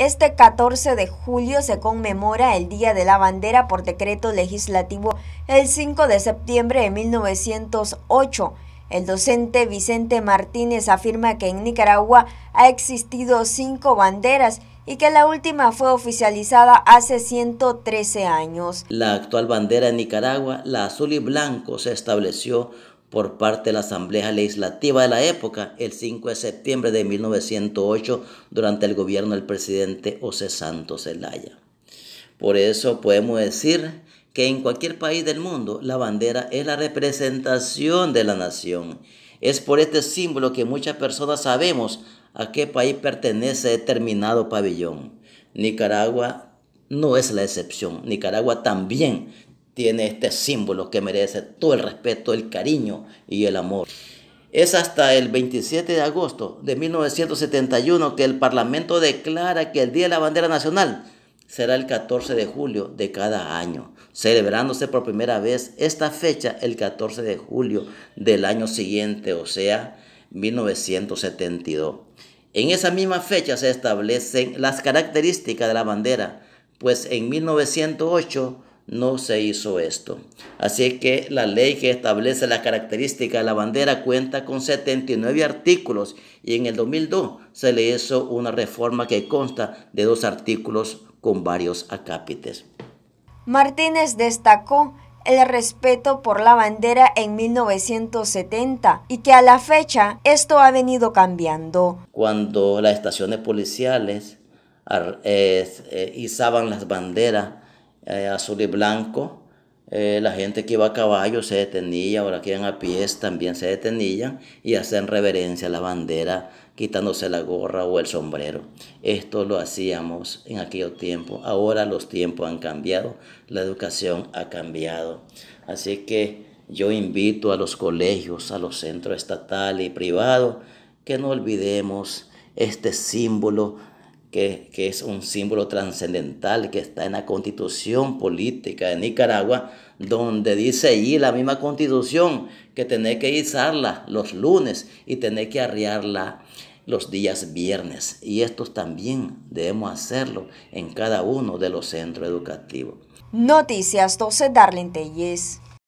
Este 14 de julio se conmemora el Día de la Bandera por decreto legislativo el 5 de septiembre de 1908. El docente Vicente Martínez afirma que en Nicaragua ha existido cinco banderas y que la última fue oficializada hace 113 años. La actual bandera en Nicaragua, la azul y blanco, se estableció por parte de la Asamblea Legislativa de la época, el 5 de septiembre de 1908, durante el gobierno del presidente José Santos Zelaya. Por eso podemos decir que en cualquier país del mundo la bandera es la representación de la nación. Es por este símbolo que muchas personas sabemos a qué país pertenece determinado pabellón. Nicaragua no es la excepción. Nicaragua también tiene este símbolo que merece todo el respeto, el cariño y el amor. Es hasta el 27 de agosto de 1971 que el Parlamento declara que el Día de la Bandera Nacional será el 14 de julio de cada año, celebrándose por primera vez esta fecha el 14 de julio del año siguiente, o sea, 1972. En esa misma fecha se establecen las características de la bandera, pues en 1908 no se hizo esto. Así que la ley que establece la característica de la bandera cuenta con 79 artículos y en el 2002 se le hizo una reforma que consta de dos artículos con varios acápites. Martínez destacó el respeto por la bandera en 1970 y que a la fecha esto ha venido cambiando. Cuando las estaciones policiales eh, izaban las banderas eh, azul y blanco. Eh, la gente que iba a caballo se detenía, ahora que iban a pies también se detenían y hacen reverencia a la bandera quitándose la gorra o el sombrero. Esto lo hacíamos en aquel tiempo. Ahora los tiempos han cambiado, la educación ha cambiado. Así que yo invito a los colegios, a los centros estatales y privados, que no olvidemos este símbolo que, es un símbolo trascendental que está en la constitución política de Nicaragua, donde dice ahí la misma constitución que tenés que izarla los lunes y tenés que arriarla los días viernes. Y esto también debemos hacerlo en cada uno de los centros educativos. Noticias 12 Darlene